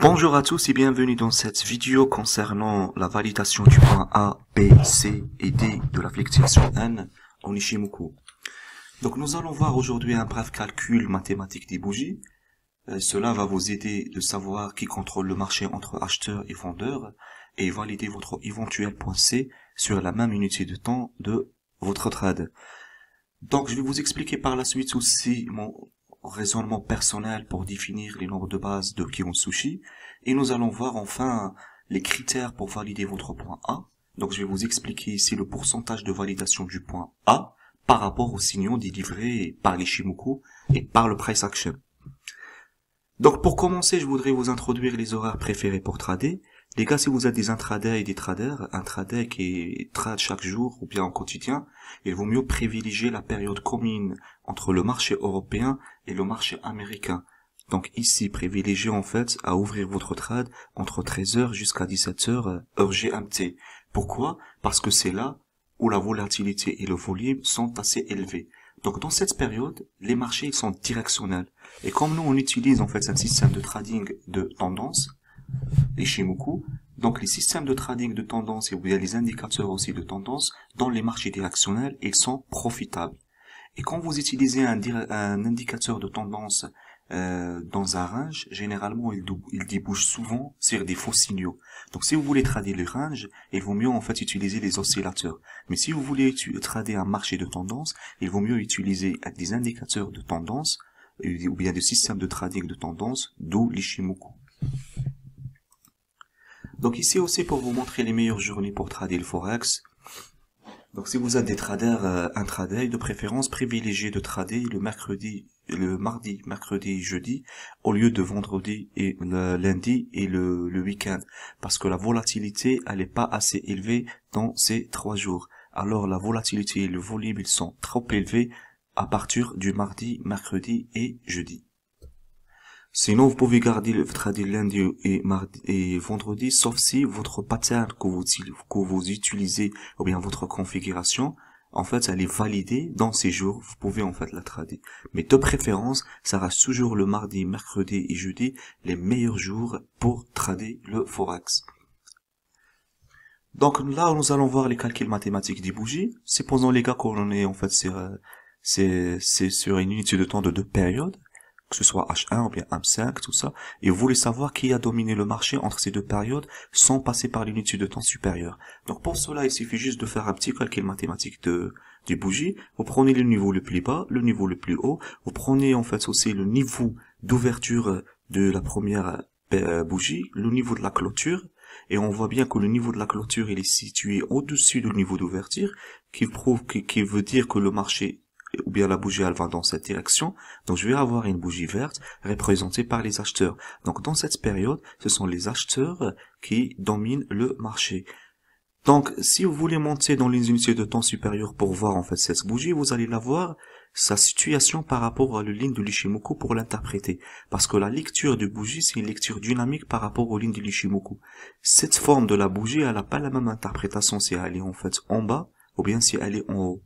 Bonjour à tous et bienvenue dans cette vidéo concernant la validation du point A, B, C et D de la flexion N en Ishimoku. Donc nous allons voir aujourd'hui un bref calcul mathématique des bougies. Euh, cela va vous aider de savoir qui contrôle le marché entre acheteurs et vendeurs et valider votre éventuel point C sur la même unité de temps de votre trade. Donc je vais vous expliquer par la suite aussi mon raisonnement personnel pour définir les nombres de base de Kion Sushi, et nous allons voir enfin les critères pour valider votre point A. Donc je vais vous expliquer ici le pourcentage de validation du point A par rapport aux signaux délivrés par les et par le price action. Donc pour commencer, je voudrais vous introduire les horaires préférés pour trader. Les gars, si vous êtes des intraday et des traders, intraday qui trade chaque jour ou bien en quotidien, il vaut mieux privilégier la période commune entre le marché européen et le marché américain. Donc ici, privilégiez en fait à ouvrir votre trade entre 13h jusqu'à 17h euh, heure GMT. Pourquoi Parce que c'est là où la volatilité et le volume sont assez élevés. Donc dans cette période, les marchés sont directionnels. Et comme nous on utilise en fait un système de trading de tendance, les Shimoku, donc les systèmes de trading de tendance et les indicateurs aussi de tendance dans les marchés directionnels, ils sont profitables. Et quand vous utilisez un, indicateur de tendance euh, dans un range, généralement, il, il, débouche souvent sur des faux signaux. Donc, si vous voulez trader le range, il vaut mieux en fait utiliser les oscillateurs. Mais si vous voulez trader un marché de tendance, il vaut mieux utiliser des indicateurs de tendance euh, ou bien des systèmes de trading de tendance, d'où l'Ishimoku. Donc ici aussi pour vous montrer les meilleures journées pour trader le forex. Donc si vous êtes des traders euh, intraday, de préférence privilégiez de trader le mercredi, le mardi, mercredi, jeudi, au lieu de vendredi et le lundi et le, le week-end, parce que la volatilité elle n'est pas assez élevée dans ces trois jours. Alors la volatilité et le volume ils sont trop élevés à partir du mardi, mercredi et jeudi. Sinon, vous pouvez garder le trader lundi et mardi et vendredi, sauf si votre pattern que vous, utilisez, ou bien votre configuration, en fait, elle est validée dans ces jours. Vous pouvez en fait la trader. Mais de préférence, ça reste toujours le mardi, mercredi et jeudi les meilleurs jours pour trader le forex. Donc là, nous allons voir les calculs mathématiques des bougies. Supposons les gars qu'on est en fait euh, c'est sur une unité de temps de deux périodes que ce soit H1 ou bien M5, tout ça, et vous voulez savoir qui a dominé le marché entre ces deux périodes sans passer par l'unité de temps supérieure. Donc pour cela, il suffit juste de faire un petit calcul mathématique de du bougie, vous prenez le niveau le plus bas, le niveau le plus haut, vous prenez en fait aussi le niveau d'ouverture de la première euh, euh, bougie, le niveau de la clôture, et on voit bien que le niveau de la clôture il est situé au-dessus du niveau d'ouverture, qui prouve qui veut dire que le marché ou bien la bougie elle va dans cette direction. Donc je vais avoir une bougie verte représentée par les acheteurs. Donc dans cette période, ce sont les acheteurs qui dominent le marché. Donc si vous voulez monter dans les unités de temps supérieures pour voir en fait cette bougie, vous allez la voir sa situation par rapport à la ligne de l'Ishimoku pour l'interpréter. Parce que la lecture de bougie, c'est une lecture dynamique par rapport aux lignes de l'Ishimoku. Cette forme de la bougie, elle n'a pas la même interprétation si elle est en fait en bas ou bien si elle est en haut.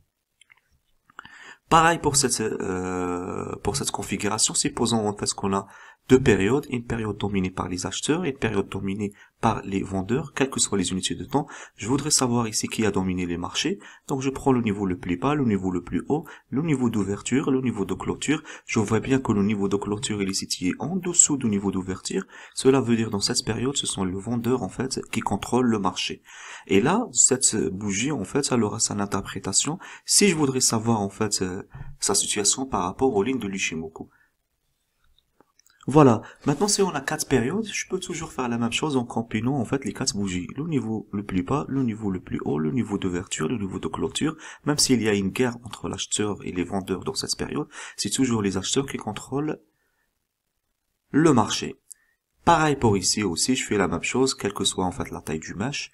Pareil pour cette, euh, pour cette configuration, supposons en fait qu'on a deux périodes, une période dominée par les acheteurs et une période dominée par les vendeurs, quelles que soient les unités de temps. Je voudrais savoir ici qui a dominé les marchés. Donc je prends le niveau le plus bas, le niveau le plus haut, le niveau d'ouverture, le niveau de clôture. Je vois bien que le niveau de clôture est situé en dessous du niveau d'ouverture. Cela veut dire dans cette période, ce sont les vendeurs en fait qui contrôlent le marché. Et là, cette bougie en fait, elle aura sa interprétation si je voudrais savoir en fait euh, sa situation par rapport aux lignes de l'Ishimoku. Voilà. Maintenant, si on a quatre périodes, je peux toujours faire la même chose en combinant, en fait, les quatre bougies. Le niveau le plus bas, le niveau le plus haut, le niveau d'ouverture, le niveau de clôture. Même s'il y a une guerre entre l'acheteur et les vendeurs dans cette période, c'est toujours les acheteurs qui contrôlent le marché. Pareil pour ici aussi, je fais la même chose, quelle que soit, en fait, la taille du match.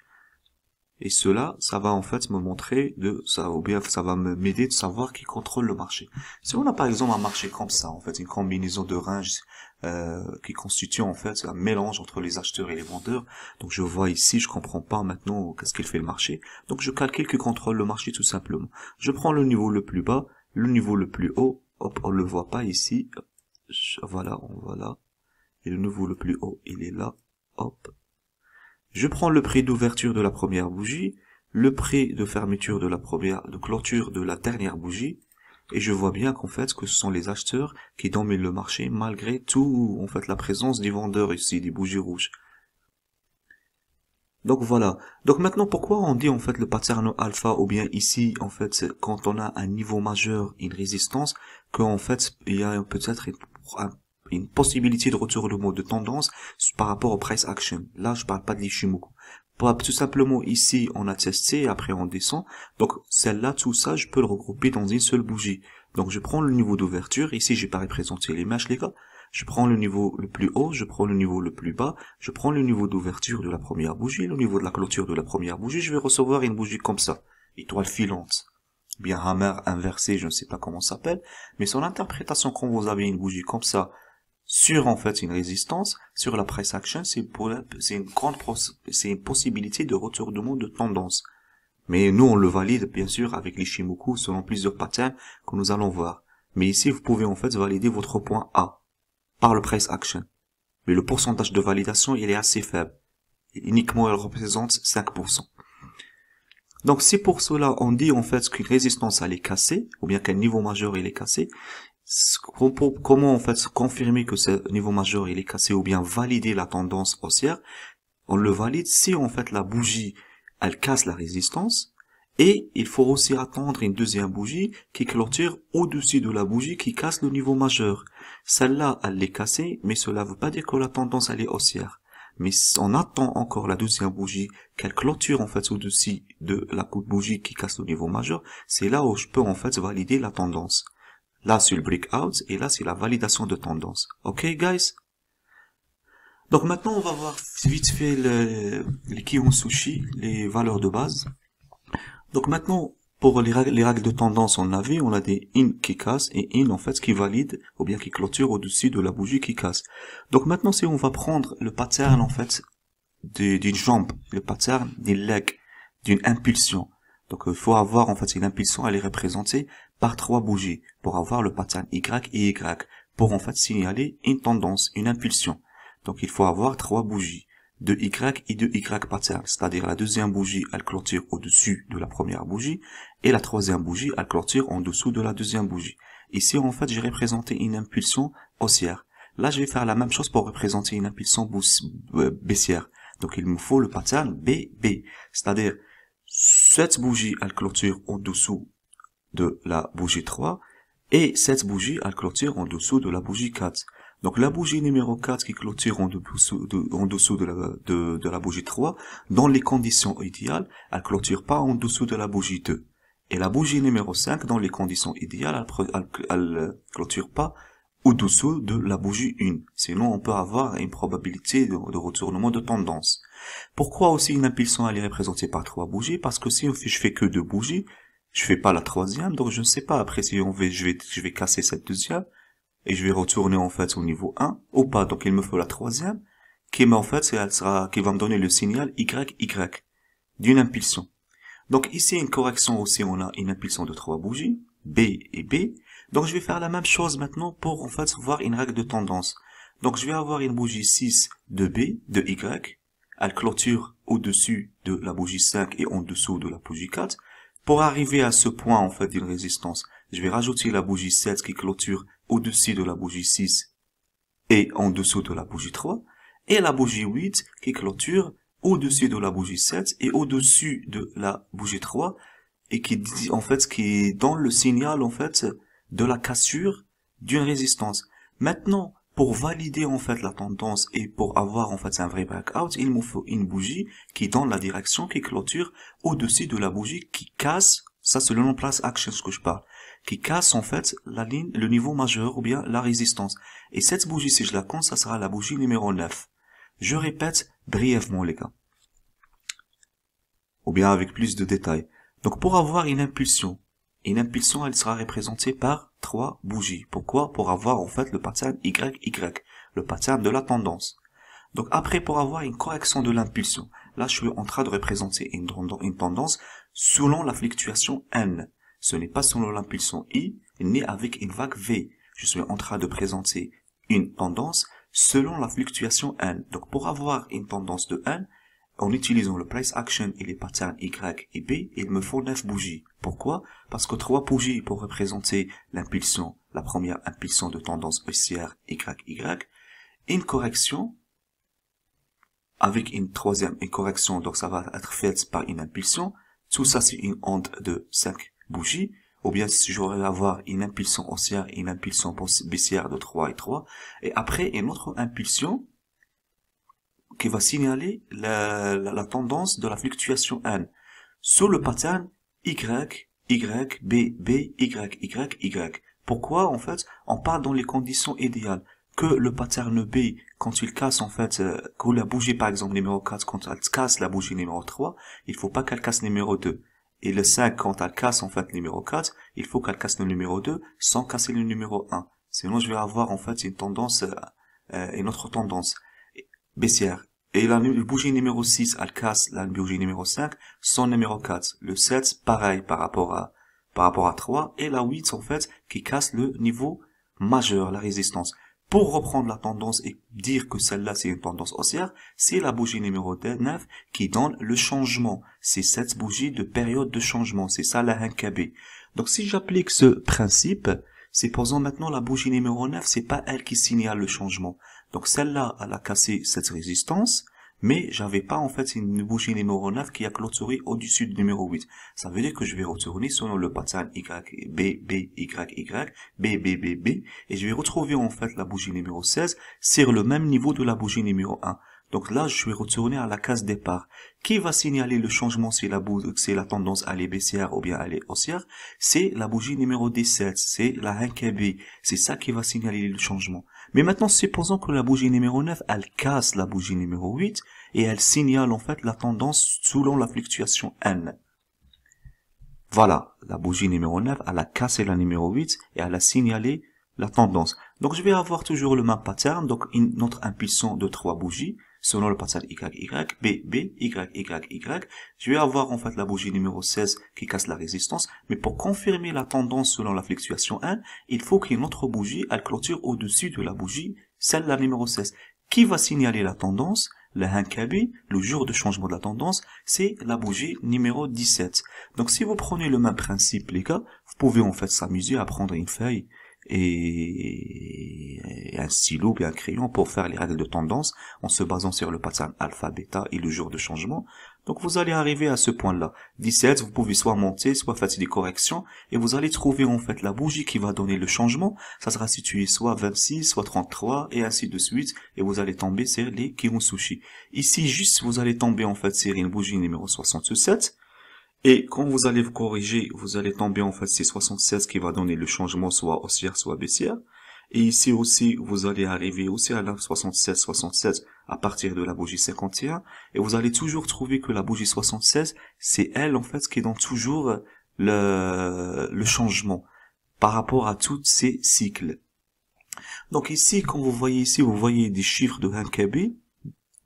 Et cela, ça va en fait me montrer de ça, ou bien ça va m'aider de savoir qui contrôle le marché. Si on a par exemple un marché comme ça, en fait, une combinaison de ranges euh, qui constitue en fait un mélange entre les acheteurs et les vendeurs. Donc je vois ici, je comprends pas maintenant qu'est-ce qu'il fait le marché. Donc je calcule qui contrôle le marché tout simplement. Je prends le niveau le plus bas, le niveau le plus haut. Hop, on le voit pas ici. Voilà, on voit là. Et le niveau le plus haut, il est là. Hop. Je prends le prix d'ouverture de la première bougie, le prix de fermeture de la première, de clôture de la dernière bougie, et je vois bien qu'en fait, que ce sont les acheteurs qui dominent le marché malgré tout, en fait, la présence des vendeurs ici, des bougies rouges. Donc voilà. Donc maintenant, pourquoi on dit en fait le paterno alpha ou bien ici, en fait, quand on a un niveau majeur, une résistance, qu'en fait, il y a peut-être une possibilité de retour de mode de tendance par rapport au price action. Là, je parle pas de l'Ishimoku tout simplement ici, on a testé, après on descend. Donc celle-là, tout ça, je peux le regrouper dans une seule bougie. Donc je prends le niveau d'ouverture, ici j'ai pas représenté l'image les gars. Je prends le niveau le plus haut, je prends le niveau le plus bas, je prends le niveau d'ouverture de la première bougie, le niveau de la clôture de la première bougie, je vais recevoir une bougie comme ça, étoile filante. Bien hammer inversé, je ne sais pas comment ça s'appelle, mais son interprétation quand vous avez une bougie comme ça, sur en fait une résistance, sur la price action, c'est une grande c'est une possibilité de retournement de tendance. Mais nous on le valide bien sûr avec les selon plusieurs patterns que nous allons voir. Mais ici vous pouvez en fait valider votre point A par le price action. Mais le pourcentage de validation il est assez faible. Uniquement elle représente 5%. Donc si pour cela on dit en fait qu'une résistance elle est cassée, ou bien qu'un niveau majeur il est cassé, comment en fait se confirmer que ce niveau majeur il est cassé ou bien valider la tendance haussière On le valide si en fait la bougie elle casse la résistance et il faut aussi attendre une deuxième bougie qui clôture au-dessus de la bougie qui casse le niveau majeur. Celle-là elle est cassée mais cela ne veut pas dire que la tendance elle est haussière. Mais si on attend encore la deuxième bougie qu'elle clôture en fait au-dessus de la bougie qui casse le niveau majeur, c'est là où je peux en fait valider la tendance. Là, c'est le breakout et là, c'est la validation de tendance. OK, guys Donc maintenant, on va voir vite fait le, les ont Sushi, les valeurs de base. Donc maintenant, pour les, les règles de tendance, on a vu, on a des in qui casse et in en fait qui valide ou bien qui clôture au-dessus de la bougie qui casse. Donc maintenant, si on va prendre le pattern en fait d'une jambe, le pattern d'une leg, d'une impulsion. Donc il euh, faut avoir en fait une impulsion, à les représenter par trois bougies pour avoir le pattern Y et Y pour en fait signaler une tendance, une impulsion. Donc il faut avoir trois bougies, de Y et de Y pattern, c'est-à-dire la deuxième bougie elle clôture au-dessus de la première bougie et la troisième bougie elle clôture en dessous de la deuxième bougie. Ici en fait j'ai représenté une impulsion haussière. Là je vais faire la même chose pour représenter une impulsion euh, baissière. Donc il me faut le pattern b c'est-à-dire cette bougie elle clôture en dessous de la bougie 3 et cette bougie, elle clôture en dessous de la bougie 4. Donc la bougie numéro 4 qui clôture en dessous de, la, bougie 3, dans les conditions idéales, elle clôture pas en dessous de la bougie 2. Et la bougie numéro 5, dans les conditions idéales, elle, euh, clôture pas au-dessous de la bougie 1. Sinon, on peut avoir une probabilité de, de retournement de tendance. Pourquoi aussi une impulsion elle est représentée par trois bougies Parce que si je fais que deux bougies, je fais pas la troisième, donc je ne sais pas après si on veut je vais, je vais casser cette deuxième, et je vais retourner en fait au niveau 1, ou pas, donc il me faut la troisième, qui en fait, elle qui va me donner le signal Y, d'une impulsion. Donc ici, une correction aussi, on a une impulsion de trois bougies, B et B, donc je vais faire la même chose maintenant pour en fait voir une règle de tendance. Donc je vais avoir une bougie 6 de B, de Y, elle clôture au-dessus de la bougie 5 et en dessous de la bougie 4, pour arriver à ce point, en fait, d'une résistance, je vais rajouter la bougie 7 qui clôture au-dessus de la bougie 6 et en dessous de la bougie 3, et la bougie 8 qui clôture au-dessus de la bougie 7 et au-dessus de la bougie 3, et qui en fait, qui est dans le signal, en fait, de la cassure d'une résistance. Maintenant, pour valider en fait la tendance et pour avoir en fait un vrai breakout, il me faut une bougie qui donne la direction, qui clôture au-dessus de la bougie, qui casse, ça c'est le non-place action ce que je parle, qui casse en fait la ligne, le niveau majeur ou bien la résistance. Et cette bougie, si je la compte, ça sera la bougie numéro 9. Je répète brièvement les gars. Ou bien avec plus de détails. Donc pour avoir une impulsion, et l'impulsion elle sera représentée par trois bougies. Pourquoi Pour avoir en fait le pattern YY, le pattern de la tendance. Donc après, pour avoir une correction de l'impulsion, là je suis en train de représenter une, une tendance selon la fluctuation N. Ce n'est pas selon l'impulsion I, ni avec une vague V. Je suis en train de présenter une tendance selon la fluctuation N. Donc pour avoir une tendance de N, en utilisant le price action et les patterns Y et B, il me faut 9 bougies. Pourquoi Parce que 3 bougies pour représenter l'impulsion, la première impulsion de tendance haussière Y, une correction avec une troisième correction, donc ça va être fait par une impulsion. Tout ça, c'est une onde de 5 bougies. Ou bien, si j'aurais avoir une impulsion haussière et une impulsion baissière de 3 et 3. Et après, une autre impulsion qui va signaler la, tendance de la fluctuation N sur le pattern Y, Y, B, B, Y, Y, Y. Pourquoi, en fait, on parle dans les conditions idéales que le pattern B, quand il casse, en fait, quand euh, que la bougie, par exemple, numéro 4, quand elle casse la bougie numéro 3, il faut pas qu'elle casse numéro 2. Et le 5, quand elle casse, en fait, numéro 4, il faut qu'elle casse le numéro 2 sans casser le numéro 1. Sinon, je vais avoir, en fait, une tendance, et euh, euh, une autre tendance baissière. Et la bougie numéro 6, elle casse la bougie numéro 5, son numéro 4. Le 7, pareil par rapport à, par rapport à 3. Et la 8, en fait, qui casse le niveau majeur, la résistance. Pour reprendre la tendance et dire que celle-là c'est une tendance haussière, c'est la bougie numéro 9 qui donne le changement. C'est cette bougie de période de changement, c'est ça la 1KB. Donc si j'applique ce principe, c'est Supposons maintenant la bougie numéro 9, c'est pas elle qui signale le changement. Donc celle-là, elle a cassé cette résistance, mais j'avais pas en fait une bougie numéro 9 qui a clôturé au-dessus du numéro 8. Ça veut dire que je vais retourner selon le pattern Y, B, B, Y, Y, B, B, B, B, et je vais retrouver en fait la bougie numéro 16 sur le même niveau de la bougie numéro 1. Donc là, je suis retourné à la case départ. Qui va signaler le changement si la, c'est la tendance à aller baissière ou bien à aller haussière C'est la bougie numéro 17, c'est la 1KB. C'est ça qui va signaler le changement. Mais maintenant, supposons que la bougie numéro 9, elle casse la bougie numéro 8 et elle signale en fait la tendance selon la fluctuation N. Voilà, la bougie numéro 9, elle a cassé la numéro 8 et elle a signalé la tendance. Donc je vais avoir toujours le même pattern, donc notre impulsion de trois bougies. Selon le passage YY, B, B, Y, Y, Y. Je vais avoir en fait la bougie numéro 16 qui casse la résistance, mais pour confirmer la tendance selon la fluctuation 1, il faut qu'une autre bougie, elle clôture au-dessus de la bougie, celle la numéro 16. Qui va signaler la tendance le 1KB, le jour de changement de la tendance, c'est la bougie numéro 17. Donc si vous prenez le même principe les gars, vous pouvez en fait s'amuser à prendre une feuille, et, un stylo bien un crayon pour faire les règles de tendance en se basant sur le pattern alpha, Beta et le jour de changement. Donc vous allez arriver à ce point-là. 17, vous pouvez soit monter, soit faire des corrections et vous allez trouver en fait la bougie qui va donner le changement. Ça sera situé soit 26, soit 33 et ainsi de suite et vous allez tomber sur les sushi Ici juste vous allez tomber en fait sur une bougie numéro 67 et quand vous allez vous corriger, vous allez tomber en fait c'est 76 qui va donner le changement soit haussière, soit baissière. Et ici aussi, vous allez arriver aussi à la 76, 76 à partir de la bougie 51. Et vous allez toujours trouver que la bougie 76, c'est elle en fait qui est dans toujours le, changement par rapport à tous ces cycles. Donc ici, quand vous voyez ici, vous voyez des chiffres de KB,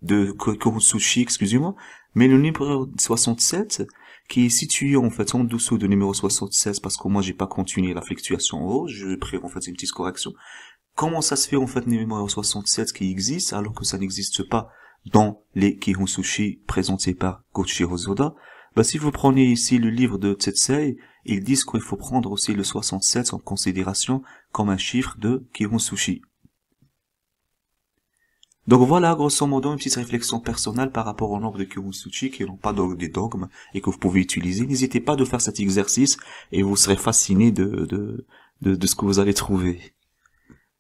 de Kurosushi, excusez-moi, mais le numéro 67, qui est situé en fait en dessous de numéro 76 parce que moi j'ai pas continué la fluctuation en haut, je pris en fait une petite correction. Comment ça se fait en fait numéro 67 qui existe alors que ça n'existe pas dans les Kihon Sushi présentés par Gochirozoda bah, si vous prenez ici le livre de Tsetsei, ils disent qu'il faut prendre aussi le 67 en considération comme un chiffre de Kihon Sushi. Donc voilà, grosso modo, une petite réflexion personnelle par rapport au nombre de Kurosuchi qui n'ont pas des dogmes et que vous pouvez utiliser. N'hésitez pas de faire cet exercice et vous serez fasciné de, de, de, ce que vous allez trouver.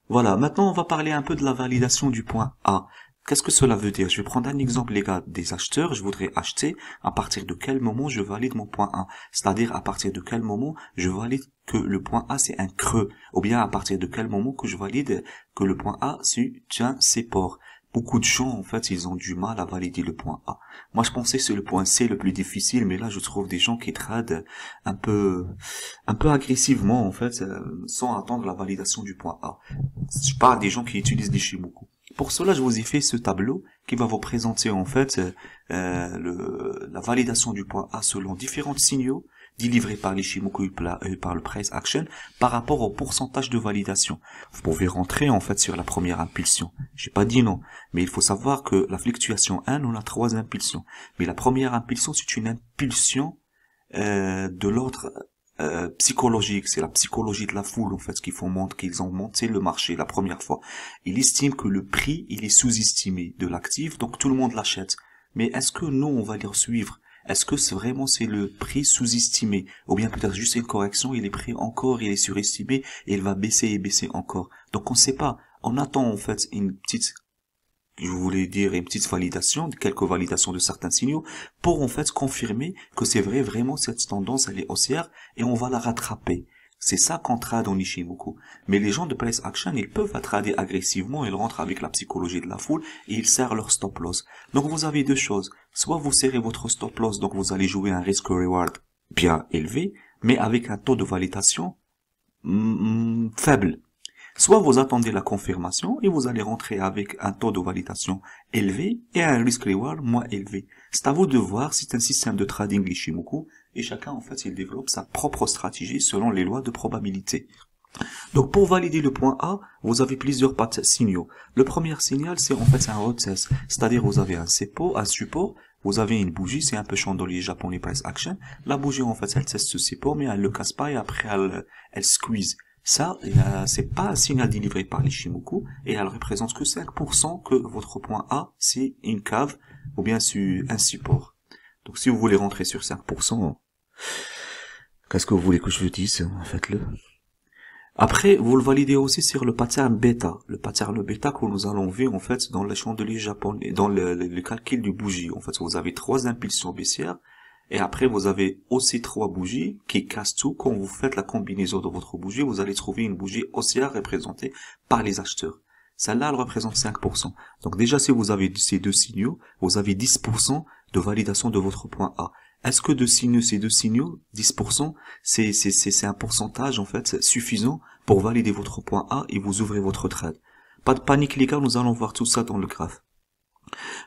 Voilà, maintenant on va parler un peu de la validation du point A. Qu'est-ce que cela veut dire Je vais prendre un exemple, les gars, des acheteurs. Je voudrais acheter à partir de quel moment je valide mon point A. C'est-à-dire à partir de quel moment je valide que le point A c'est un creux. Ou bien à partir de quel moment que je valide que le point A c'est un support. Beaucoup de gens, en fait, ils ont du mal à valider le point A. Moi, je pensais que c'est le point C le plus difficile, mais là, je trouve des gens qui tradent un peu, un peu agressivement, en fait, euh, sans attendre la validation du point A. Je parle des gens qui utilisent des Shimoku. Pour cela, je vous ai fait ce tableau qui va vous présenter, en fait, euh, le, la validation du point A selon différents signaux délivré par les et par le Price Action par rapport au pourcentage de validation. Vous pouvez rentrer en fait sur la première impulsion. J'ai pas dit non, mais il faut savoir que la fluctuation 1, on a trois impulsions. Mais la première impulsion, c'est une impulsion euh, de l'ordre euh, psychologique, c'est la psychologie de la foule en fait qu'ils font montre qu'ils ont monté le marché la première fois. Il estime que le prix il est sous-estimé de l'actif, donc tout le monde l'achète. Mais est-ce que nous on va les suivre est-ce que c'est vraiment c'est le prix sous-estimé Ou bien peut-être juste une correction, il est pris encore, il est surestimé, et il va baisser et baisser encore. Donc on ne sait pas. On attend en fait une petite je voulais dire une petite validation, quelques validations de certains signaux, pour en fait confirmer que c'est vrai, vraiment cette tendance elle est haussière et on va la rattraper. C'est ça qu'on trade en Ishimoku. Mais les gens de Price Action, ils peuvent trader agressivement, ils rentrent avec la psychologie de la foule et ils serrent leur stop loss. Donc vous avez deux choses. Soit vous serrez votre stop loss, donc vous allez jouer un risk reward bien élevé, mais avec un taux de validation mm, mm, faible. Soit vous attendez la confirmation et vous allez rentrer avec un taux de validation élevé et un risk reward moins élevé. C'est à vous de voir si c'est un système de trading Ishimoku et chacun en fait il développe sa propre stratégie selon les lois de probabilité. Donc pour valider le point A, vous avez plusieurs signaux. Le premier signal, c'est en fait un road test, c'est-à-dire vous avez un support, un support, vous avez une bougie, c'est un peu chandelier japonais price action. La bougie en fait elle teste ce support, mais elle le casse pas et après elle, squeeze. Ça, euh, c'est pas un signal délivré par les Shimoku et elle représente que 5% que votre point A c'est une cave ou bien un support. Donc si vous voulez rentrer sur 5%, Qu'est-ce que vous voulez que je vous dise Faites-le. Après, vous le validez aussi sur le pattern bêta. Le pattern bêta que nous allons voir, en fait, dans le chandelier japonais, dans le, calcul du bougie. En fait, vous avez trois impulsions baissières. Et après, vous avez aussi trois bougies qui cassent tout. Quand vous faites la combinaison de votre bougie, vous allez trouver une bougie haussière représentée par les acheteurs. Celle-là, elle représente 5%. Donc déjà, si vous avez ces deux signaux, vous avez 10% de validation de votre point A. Est-ce que deux signaux, c'est deux signaux 10%, c'est, c'est, c'est un pourcentage en fait suffisant pour valider votre point A et vous ouvrez votre trade. Pas de panique les gars, nous allons voir tout ça dans le graphe.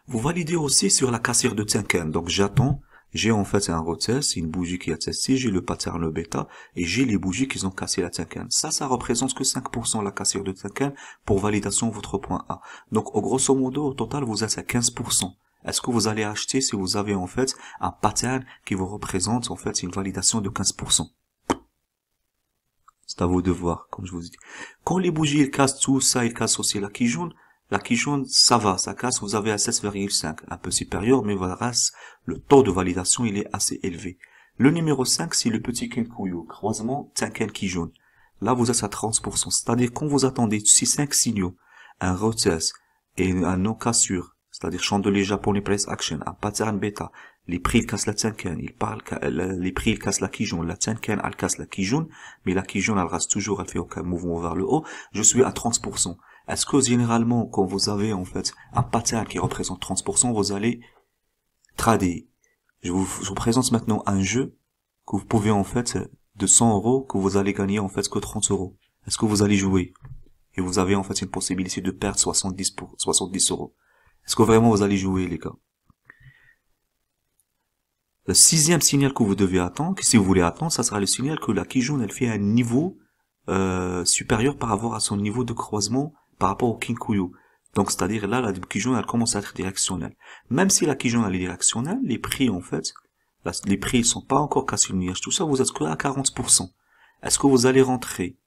Vous validez aussi sur la cassière de tienken. Donc j'attends, j'ai en fait un retest, une bougie qui a testé, j'ai le pattern le bêta et j'ai les bougies qui ont cassé la Tinken. Ça, ça représente que 5% la cassière de tinken pour validation de votre point A. Donc au grosso modo, au total, vous êtes à 15%. Est-ce que vous allez acheter si vous avez en fait un pattern qui vous représente en fait une validation de 15% C'est à vous de voir, comme je vous dis. Quand les bougies ils cassent tout ça, ils cassent aussi la qui jaune. La qui jaune, ça va, ça casse, vous avez à 16,5, un peu supérieur, mais voilà, le taux de validation il est assez élevé. Le numéro 5, c'est le petit kinkou croisement 5 qui jaune. Là, vous êtes à 30%, c'est-à-dire quand vous attendez 6-5 signaux, un retest et un non-cassure, c'est-à-dire chandelier japonais press action un pattern bêta, les prix cassent la tienken, il parle les prix casse la kijun la tienken, elle casse la kijun mais la kijun elle reste toujours elle fait aucun mouvement vers le haut je suis à 30% est-ce que généralement quand vous avez en fait un pattern qui représente 30% vous allez trader je vous, présente maintenant un jeu que vous pouvez en fait de 100 euros que vous allez gagner en fait que 30 euros est-ce que vous allez jouer et vous avez en fait une possibilité de perdre 70 70 euros est-ce que vraiment vous allez jouer, les gars Le sixième signal que vous devez attendre, que si vous voulez attendre, ça sera le signal que la Kijun, elle fait un niveau euh, supérieur par rapport à son niveau de croisement par rapport au Kinkuyu. Donc, c'est-à-dire là, la Kijun, elle commence à être directionnelle. Même si la Kijun, elle est directionnelle, les prix, en fait, les prix ne sont pas encore cassés le tout ça, vous êtes que à 40%. Est-ce que vous allez rentrer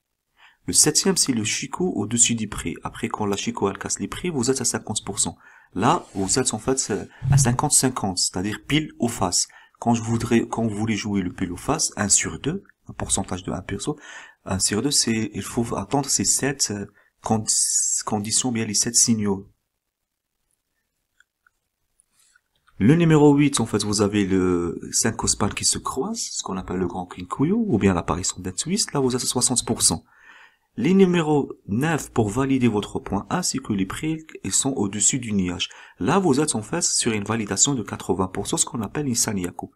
le septième, c'est le Chico au-dessus du prix. Après, quand la Chico, elle casse les prix, vous êtes à 50%. Là, vous êtes en fait à 50-50, c'est-à-dire pile ou face. Quand je voudrais, quand vous voulez jouer le pile ou face, 1 sur 2, un pourcentage de 1 perso, 1 sur 2, c'est, il faut attendre ces 7 euh, conditions, bien les 7 signaux. Le numéro 8, en fait, vous avez le 5 ospal qui se croisent, ce qu'on appelle le grand Kinkuyo, ou bien l'apparition d'un twist, là vous êtes à 60%. Les numéros 9 pour valider votre point ainsi que les prix sont au-dessus du nuage. Là, vous êtes en fait sur une validation de 80%, ce qu'on appelle une Sanyaku.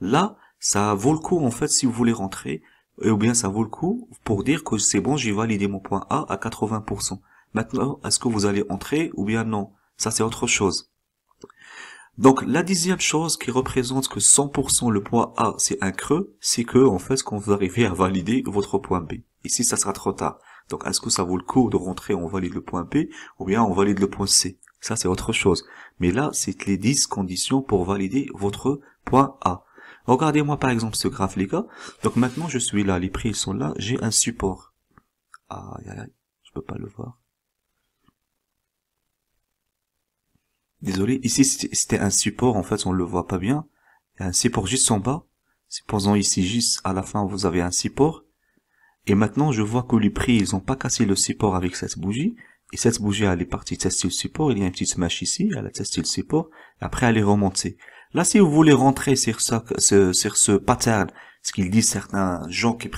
Là, ça vaut le coup en fait si vous voulez rentrer, ou bien ça vaut le coup pour dire que c'est bon, j'ai validé mon point A à 80%. Maintenant, est-ce que vous allez entrer ou bien non Ça, c'est autre chose. Donc, la dixième chose qui représente que 100% le point A, c'est un creux, c'est que, en fait, qu'on veut arriver à valider votre point B. Ici, ça sera trop tard. Donc, est-ce que ça vaut le coup de rentrer, on valide le point B, ou bien on valide le point C Ça, c'est autre chose. Mais là, c'est les 10 conditions pour valider votre point A. Regardez-moi par exemple ce graphe, les gars. Donc maintenant, je suis là, les prix ils sont là, j'ai un support. Ah, je peux pas le voir. Désolé, ici c'était un support, en fait on le voit pas bien. Il y a un support juste en bas. Supposons ici juste à la fin vous avez un support. Et maintenant, je vois que les prix, ils ont pas cassé le support avec cette bougie. Et cette bougie, elle est partie tester le support. Il y a une petite smash ici. Elle a testé le support. Après, elle est remontée. Là, si vous voulez rentrer sur sur, ce pattern, ce qu'ils disent certains gens qui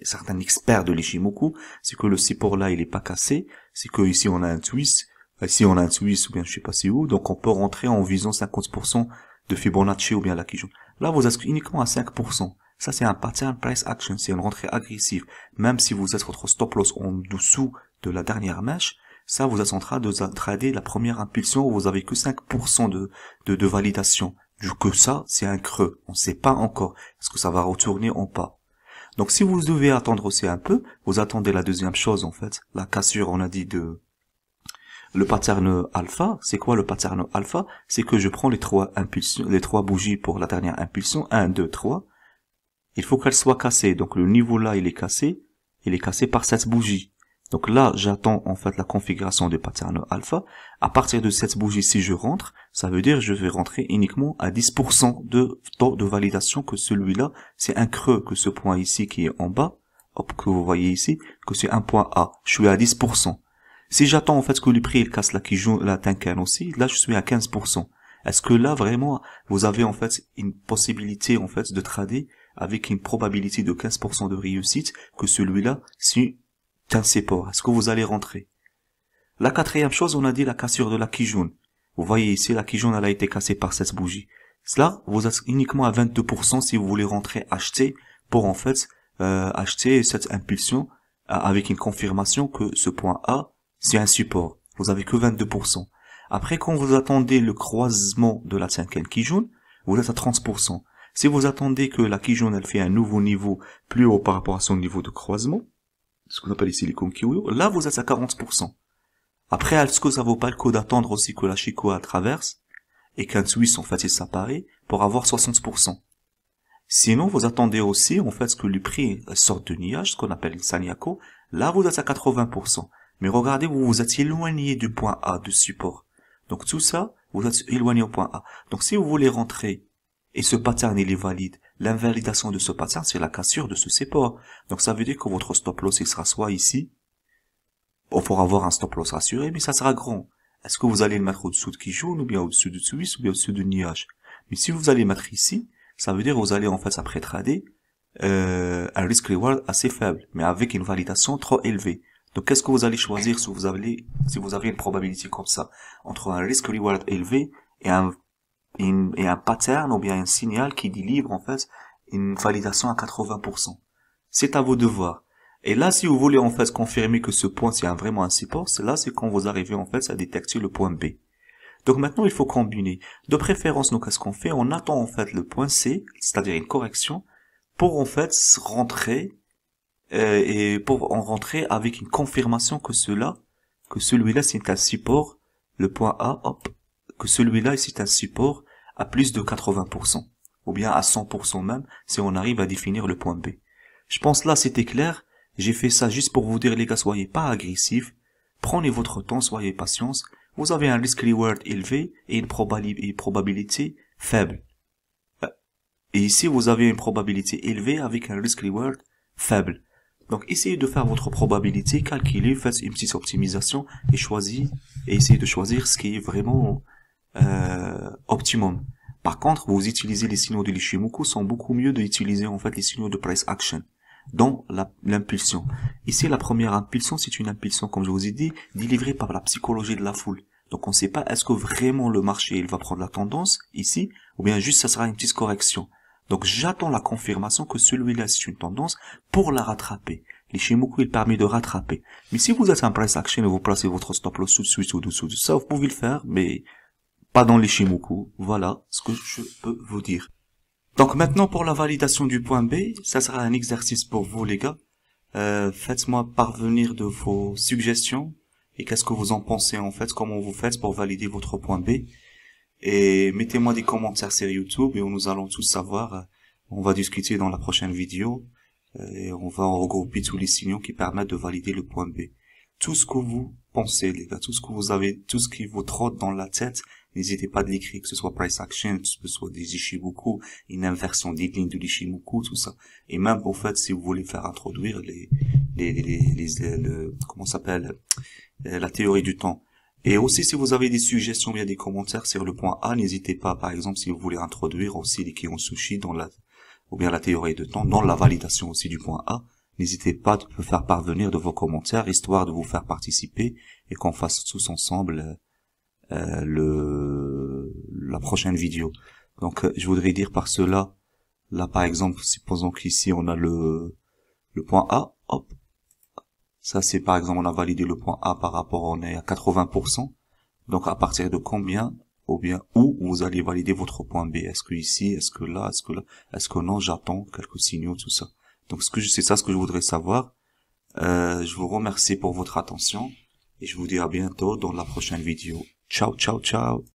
certains experts de l'Ishimoku, c'est que le support là, il est pas cassé. C'est que ici, on a un twist. Ici, on a un twist, ou bien je sais pas si où. Donc, on peut rentrer en visant 50% de Fibonacci ou bien la Kijun. Là, vous êtes uniquement à 5%. Ça, c'est un pattern price action. C'est une rentrée agressive. Même si vous êtes votre stop loss en dessous de la dernière mèche, ça vous assentera de trader la première impulsion où vous avez que 5% de, de, validation. Du que ça, c'est un creux. On ne sait pas encore. Est-ce que ça va retourner ou pas? Donc, si vous devez attendre aussi un peu, vous attendez la deuxième chose, en fait. La cassure, on a dit de, le pattern alpha, c'est quoi le pattern alpha? C'est que je prends les trois impulsions, les trois bougies pour la dernière impulsion, 1, 2, 3 il faut qu'elle soit cassée. Donc le niveau là, il est cassé, il est cassé par cette bougie. Donc là, j'attends en fait la configuration de pattern alpha. À partir de cette bougie, si je rentre, ça veut dire que je vais rentrer uniquement à 10% de taux de validation que celui-là, c'est un creux, que ce point ici qui est en bas, hop, que vous voyez ici, que c'est un point A. Je suis à 10%. Si j'attends en fait que le prix casse la qui joue la Tinkan aussi, là je suis à 15%. Est-ce que là vraiment vous avez en fait une possibilité en fait de trader avec une probabilité de 15% de réussite que celui-là, c'est un support. Est-ce que vous allez rentrer La quatrième chose, on a dit la cassure de la Kijun. Vous voyez ici, la Kijun, elle a été cassée par cette bougie. Cela, vous êtes uniquement à 22% si vous voulez rentrer acheter pour en fait euh, acheter cette impulsion euh, avec une confirmation que ce point A, c'est un support. Vous avez que 22%. Après, quand vous attendez le croisement de la cinquième qui vous êtes à 30%. Si vous attendez que la Kijun elle fait un nouveau niveau plus haut par rapport à son niveau de croisement, ce qu'on appelle ici les Konkyo, là vous êtes à 40%. Après, est que ça vaut pas le coup d'attendre aussi que la Shikoa traverse et qu'un Suisse en il s'apparaît pour avoir 60% Sinon, vous attendez aussi en fait que le prix sorte de nuage, ce qu'on appelle le Sanyako, là vous êtes à 80%. Mais regardez, vous vous êtes éloigné du point A, de support. Donc tout ça, vous êtes éloigné au point A. Donc si vous voulez rentrer et ce pattern, il est valide. L'invalidation de ce pattern, c'est la cassure de ce support. Donc ça veut dire que votre stop loss, il sera soit ici, on pourra avoir un stop loss assuré, mais ça sera grand. Est-ce que vous allez le mettre au-dessous de Kijun, ou bien au-dessus de Suisse, ou bien au-dessus de Niage Mais si vous allez le mettre ici, ça veut dire que vous allez en fait après trader euh, un risk reward assez faible, mais avec une validation trop élevée. Donc qu'est-ce que vous allez choisir si vous avez, si vous avez une probabilité comme ça, entre un risk reward élevé et un et un pattern ou bien un signal qui délivre en fait une validation à 80%. C'est à vos devoirs. Et là, si vous voulez en fait confirmer que ce point c'est vraiment un support, c'est là c'est quand vous arrivez en fait à détecter le point B. Donc maintenant, il faut combiner. De préférence, nous, qu'est-ce qu'on fait On attend en fait le point C, c'est-à-dire une correction, pour en fait rentrer euh, et pour en rentrer avec une confirmation que cela, que celui-là c'est un support. Le point A, hop, que celui-là, c'est un support à plus de 80%, ou bien à 100% même, si on arrive à définir le point B. Je pense là, c'était clair. J'ai fait ça juste pour vous dire, les gars, soyez pas agressifs. Prenez votre temps, soyez patience. Vous avez un risk reward élevé et une, probabilité faible. Euh, et ici, vous avez une probabilité élevée avec un risk reward faible. Donc, essayez de faire votre probabilité, calculez, faites une petite optimisation et choisissez, et essayez de choisir ce qui est vraiment euh, optimum. Par contre, vous utilisez les signaux de l'Ishimoku sont beaucoup mieux d'utiliser en fait les signaux de price action dans l'impulsion. Ici, la première impulsion, c'est une impulsion, comme je vous ai dit, délivrée par la psychologie de la foule. Donc on ne sait pas est-ce que vraiment le marché il va prendre la tendance ici, ou bien juste ça sera une petite correction. Donc j'attends la confirmation que celui-là c'est une tendance pour la rattraper. L'Ishimoku, il permet de rattraper. Mais si vous êtes un price action et vous placez votre stop loss sous de au-dessous de ça, vous pouvez le faire, mais pas dans les Shimoku. Voilà ce que je peux vous dire. Donc maintenant pour la validation du point B, ça sera un exercice pour vous les gars. Euh, faites-moi parvenir de vos suggestions et qu'est-ce que vous en pensez en fait, comment vous faites pour valider votre point B. Et mettez-moi des commentaires sur YouTube et nous allons tous savoir. Euh, on va discuter dans la prochaine vidéo euh, et on va regrouper tous les signaux qui permettent de valider le point B. Tout ce que vous pensez les gars, tout ce que vous avez, tout ce qui vous trotte dans la tête, N'hésitez pas à l'écrire, que ce soit price action, que ce soit des Ichimoku, une inversion des lignes de l'ishimoku, tout ça. Et même, en fait, si vous voulez faire introduire les, les, les, comment s'appelle, euh, la théorie du temps. Et aussi, si vous avez des suggestions via des commentaires sur le point A, n'hésitez pas, par exemple, si vous voulez introduire aussi les Kion Sushi dans la, ou bien la théorie de temps, dans la validation aussi du point A, n'hésitez pas de faire parvenir de vos commentaires, histoire de vous faire participer et qu'on fasse tous ensemble euh, euh, le la prochaine vidéo. Donc euh, je voudrais dire par cela, là par exemple, supposons qu'ici on a le, le point A, hop, ça c'est par exemple on a validé le point A par rapport, on est à 80%, donc à partir de combien ou bien où vous allez valider votre point B. Est-ce que ici, est-ce que là, est-ce que là, est-ce que non, j'attends quelques signaux, tout ça. Donc ce que je c'est ça ce que je voudrais savoir. Euh, je vous remercie pour votre attention et je vous dis à bientôt dans la prochaine vidéo. Ciao, ciao, ciao.